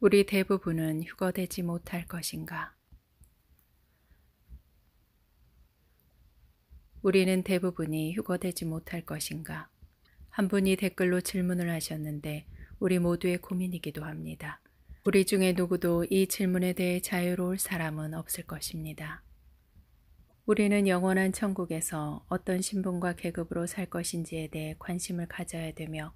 우리 대부분은 휴거되지 못할 것인가? 우리는 대부분이 휴거되지 못할 것인가? 한 분이 댓글로 질문을 하셨는데 우리 모두의 고민이기도 합니다. 우리 중에 누구도 이 질문에 대해 자유로울 사람은 없을 것입니다. 우리는 영원한 천국에서 어떤 신분과 계급으로 살 것인지에 대해 관심을 가져야 되며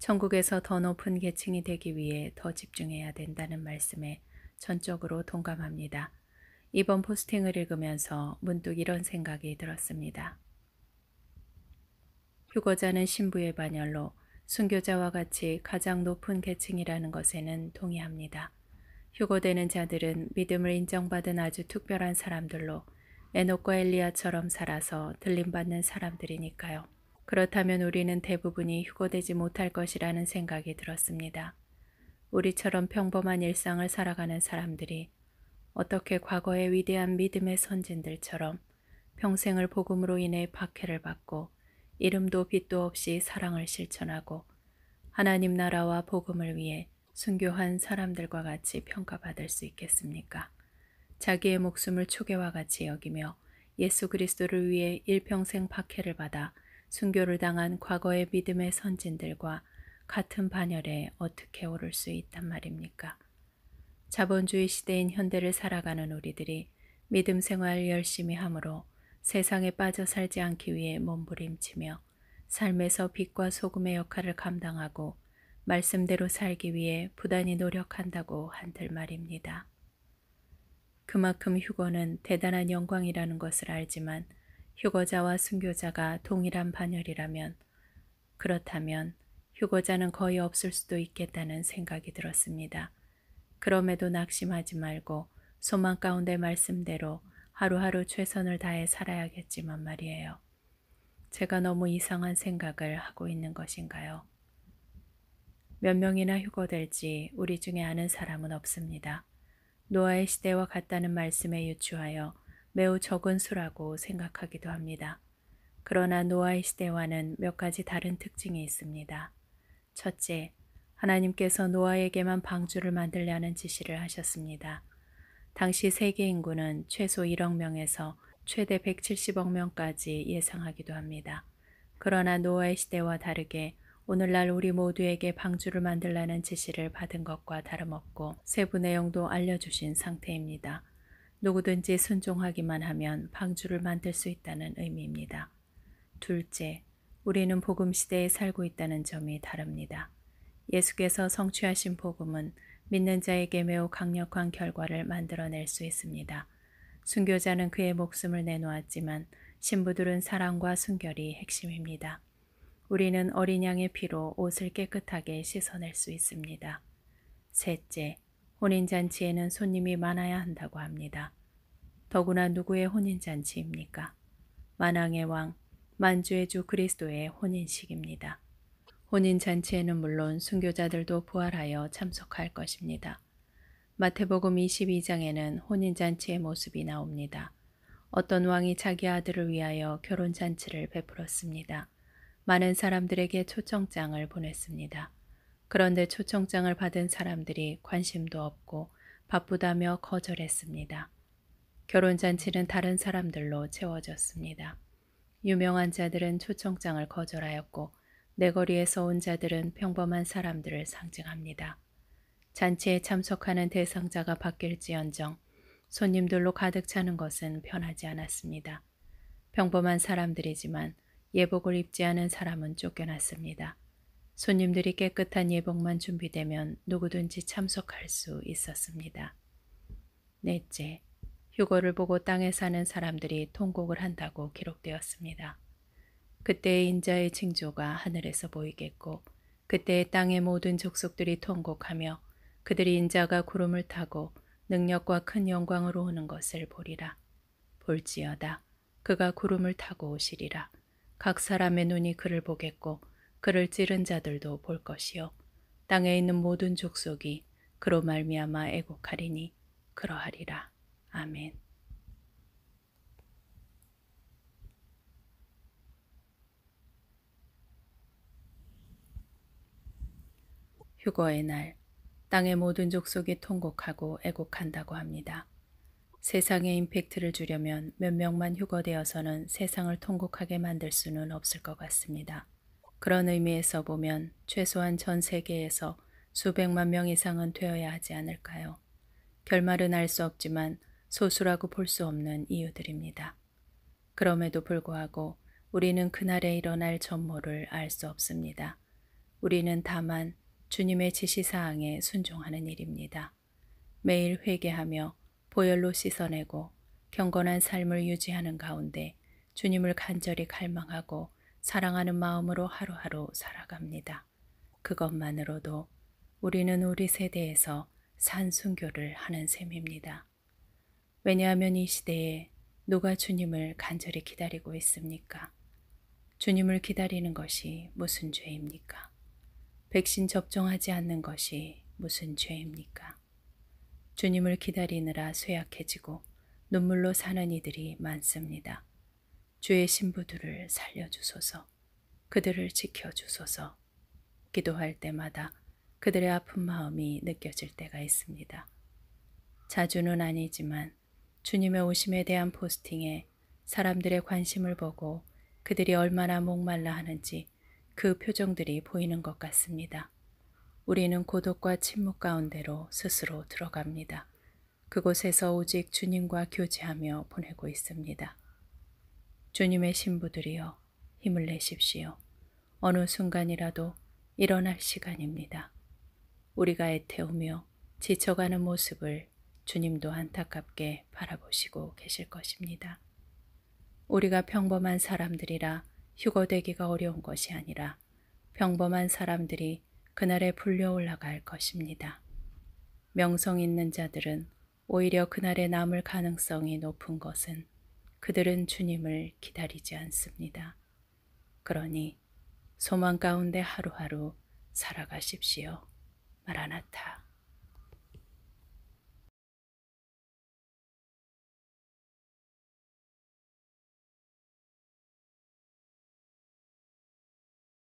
천국에서 더 높은 계층이 되기 위해 더 집중해야 된다는 말씀에 전적으로 동감합니다. 이번 포스팅을 읽으면서 문득 이런 생각이 들었습니다. 휴거자는 신부의 반열로 순교자와 같이 가장 높은 계층이라는 것에는 동의합니다. 휴거되는 자들은 믿음을 인정받은 아주 특별한 사람들로 에녹과 엘리야처럼 살아서 들림받는 사람들이니까요. 그렇다면 우리는 대부분이 휴고되지 못할 것이라는 생각이 들었습니다. 우리처럼 평범한 일상을 살아가는 사람들이 어떻게 과거의 위대한 믿음의 선진들처럼 평생을 복음으로 인해 박해를 받고 이름도 빛도 없이 사랑을 실천하고 하나님 나라와 복음을 위해 순교한 사람들과 같이 평가받을 수 있겠습니까? 자기의 목숨을 초계와 같이 여기며 예수 그리스도를 위해 일평생 박해를 받아 순교를 당한 과거의 믿음의 선진들과 같은 반열에 어떻게 오를 수 있단 말입니까? 자본주의 시대인 현대를 살아가는 우리들이 믿음 생활 열심히 함으로 세상에 빠져 살지 않기 위해 몸부림치며 삶에서 빛과 소금의 역할을 감당하고 말씀대로 살기 위해 부단히 노력한다고 한들 말입니다. 그만큼 휴거는 대단한 영광이라는 것을 알지만 휴거자와 순교자가 동일한 반열이라면 그렇다면 휴거자는 거의 없을 수도 있겠다는 생각이 들었습니다. 그럼에도 낙심하지 말고 소망 가운데 말씀대로 하루하루 최선을 다해 살아야겠지만 말이에요. 제가 너무 이상한 생각을 하고 있는 것인가요? 몇 명이나 휴거될지 우리 중에 아는 사람은 없습니다. 노아의 시대와 같다는 말씀에 유추하여 매우 적은 수라고 생각하기도 합니다. 그러나 노아의 시대와는 몇 가지 다른 특징이 있습니다. 첫째, 하나님께서 노아에게만 방주를 만들려는 지시를 하셨습니다. 당시 세계 인구는 최소 1억 명에서 최대 170억 명까지 예상하기도 합니다. 그러나 노아의 시대와 다르게 오늘날 우리 모두에게 방주를 만들라는 지시를 받은 것과 다름없고 세부 내용도 알려주신 상태입니다. 누구든지 순종하기만 하면 방주를 만들 수 있다는 의미입니다. 둘째, 우리는 복음 시대에 살고 있다는 점이 다릅니다. 예수께서 성취하신 복음은 믿는 자에게 매우 강력한 결과를 만들어낼 수 있습니다. 순교자는 그의 목숨을 내놓았지만 신부들은 사랑과 순결이 핵심입니다. 우리는 어린 양의 피로 옷을 깨끗하게 씻어낼 수 있습니다. 셋째, 혼인잔치에는 손님이 많아야 한다고 합니다. 더구나 누구의 혼인잔치입니까? 만왕의 왕, 만주의 주 그리스도의 혼인식입니다. 혼인잔치에는 물론 순교자들도 부활하여 참석할 것입니다. 마태복음 22장에는 혼인잔치의 모습이 나옵니다. 어떤 왕이 자기 아들을 위하여 결혼잔치를 베풀었습니다. 많은 사람들에게 초청장을 보냈습니다. 그런데 초청장을 받은 사람들이 관심도 없고 바쁘다며 거절했습니다. 결혼잔치는 다른 사람들로 채워졌습니다. 유명한 자들은 초청장을 거절하였고 내거리에서 온 자들은 평범한 사람들을 상징합니다. 잔치에 참석하는 대상자가 바뀔지언정 손님들로 가득 차는 것은 편하지 않았습니다. 평범한 사람들이지만 예복을 입지 않은 사람은 쫓겨났습니다. 손님들이 깨끗한 예복만 준비되면 누구든지 참석할 수 있었습니다. 넷째, 휴거를 보고 땅에 사는 사람들이 통곡을 한다고 기록되었습니다. 그때의 인자의 징조가 하늘에서 보이겠고 그때의 땅의 모든 족속들이 통곡하며 그들이 인자가 구름을 타고 능력과 큰 영광으로 오는 것을 보리라. 볼지어다 그가 구름을 타고 오시리라. 각 사람의 눈이 그를 보겠고 그를 찌른 자들도 볼 것이요 땅에 있는 모든 족속이 그로 말미암아 애곡하리니 그러하리라. 아멘. 휴거의 날 땅의 모든 족속이 통곡하고 애곡한다고 합니다. 세상에 임팩트를 주려면 몇 명만 휴거되어서는 세상을 통곡하게 만들 수는 없을 것 같습니다. 그런 의미에서 보면 최소한 전 세계에서 수백만 명 이상은 되어야 하지 않을까요? 결말은 알 수 없지만 소수라고 볼 수 없는 이유들입니다. 그럼에도 불구하고 우리는 그날에 일어날 전모를 알 수 없습니다. 우리는 다만 주님의 지시사항에 순종하는 일입니다. 매일 회개하며 보혈로 씻어내고 경건한 삶을 유지하는 가운데 주님을 간절히 갈망하고 사랑하는 마음으로 하루하루 살아갑니다. 그것만으로도 우리는 우리 세대에서 산순교를 하는 셈입니다. 왜냐하면 이 시대에 누가 주님을 간절히 기다리고 있습니까? 주님을 기다리는 것이 무슨 죄입니까? 백신 접종하지 않는 것이 무슨 죄입니까? 주님을 기다리느라 쇠약해지고 눈물로 사는 이들이 많습니다. 주의 신부들을 살려주소서. 그들을 지켜주소서. 기도할 때마다 그들의 아픈 마음이 느껴질 때가 있습니다. 자주는 아니지만 주님의 오심에 대한 포스팅에 사람들의 관심을 보고 그들이 얼마나 목말라 하는지 그 표정들이 보이는 것 같습니다. 우리는 고독과 침묵 가운데로 스스로 들어갑니다. 그곳에서 오직 주님과 교제하며 보내고 있습니다. 주님의 신부들이여 힘을 내십시오. 어느 순간이라도 일어날 시간입니다. 우리가 애태우며 지쳐가는 모습을 주님도 안타깝게 바라보시고 계실 것입니다. 우리가 평범한 사람들이라 휴거되기가 어려운 것이 아니라 평범한 사람들이 그날에 불려 올라갈 것입니다. 명성 있는 자들은 오히려 그날에 남을 가능성이 높은 것은 그들은 주님을 기다리지 않습니다. 그러니 소망 가운데 하루하루 살아가십시오. 마라나타.